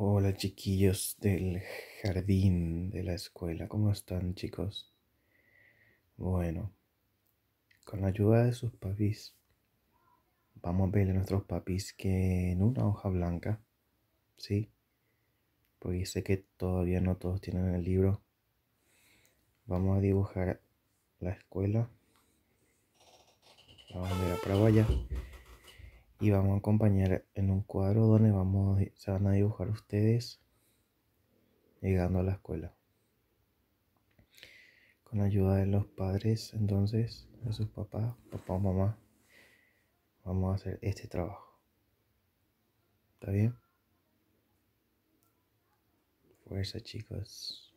Hola chiquillos del jardín de la escuela, ¿cómo están chicos? Bueno, con la ayuda de sus papis, vamos a ver a nuestros papis que en una hoja blanca, ¿sí? Porque sé que todavía no todos tienen el libro, vamos a dibujar la escuela. Vamos a ver a y vamos a acompañar en un cuadro donde vamos, se van a dibujar ustedes llegando a la escuela. Con ayuda de los padres, entonces, de sus papás, papá o mamá, vamos a hacer este trabajo. ¿Está bien? Fuerza, chicos.